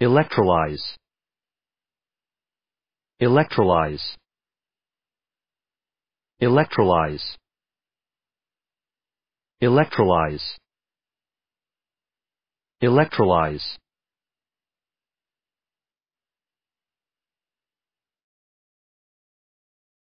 Electrolyze. Electrolyze. Electrolyze. Electrolyze. Electrolyze.